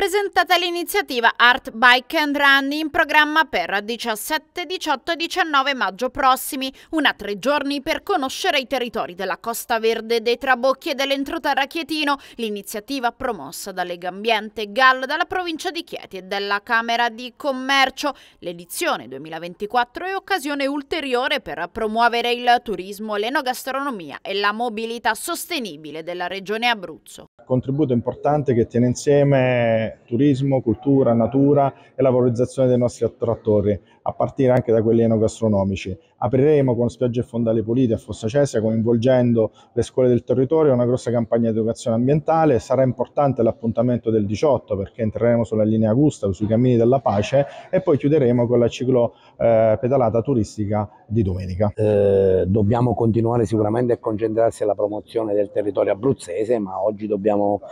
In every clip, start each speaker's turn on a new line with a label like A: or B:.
A: presentata l'iniziativa Art Bike and Run in programma per 17, 18 e 19 maggio prossimi, una tre giorni per conoscere i territori della Costa Verde, dei Trabocchi e dell'Entroterra Chietino, l'iniziativa promossa da Lega Ambiente Gall, dalla provincia di Chieti e della Camera di Commercio. L'edizione 2024 è occasione ulteriore per promuovere il turismo, l'enogastronomia e la mobilità sostenibile della regione Abruzzo.
B: Contributo importante che tiene insieme turismo, cultura, natura e la valorizzazione dei nostri attrattori, a partire anche da quelli enogastronomici. Apriremo con spiagge e fondali pulite a Fossa Cesia, coinvolgendo le scuole del territorio, una grossa campagna di educazione ambientale. Sarà importante l'appuntamento del 18 perché entreremo sulla linea Augusta, sui cammini della pace e poi chiuderemo con la ciclo
C: eh, pedalata turistica di domenica. Eh, dobbiamo continuare sicuramente a concentrarsi alla promozione del territorio abruzzese, ma oggi dobbiamo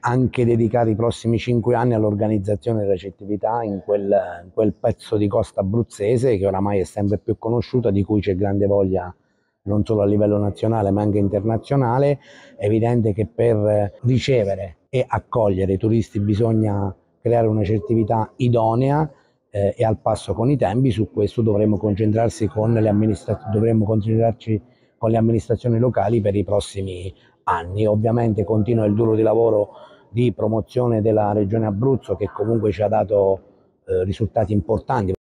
C: anche dedicare i prossimi cinque anni all'organizzazione e recettività in quel, in quel pezzo di costa abruzzese che oramai è sempre più conosciuto campionato di cui c'è grande voglia non solo a livello nazionale ma anche internazionale, è evidente che per ricevere e accogliere i turisti bisogna creare una certività idonea eh, e al passo con i tempi, su questo dovremo, concentrarsi con le dovremo concentrarci con le amministrazioni locali per i prossimi anni. Ovviamente continua il duro di lavoro di promozione della regione Abruzzo che comunque ci ha dato eh, risultati importanti.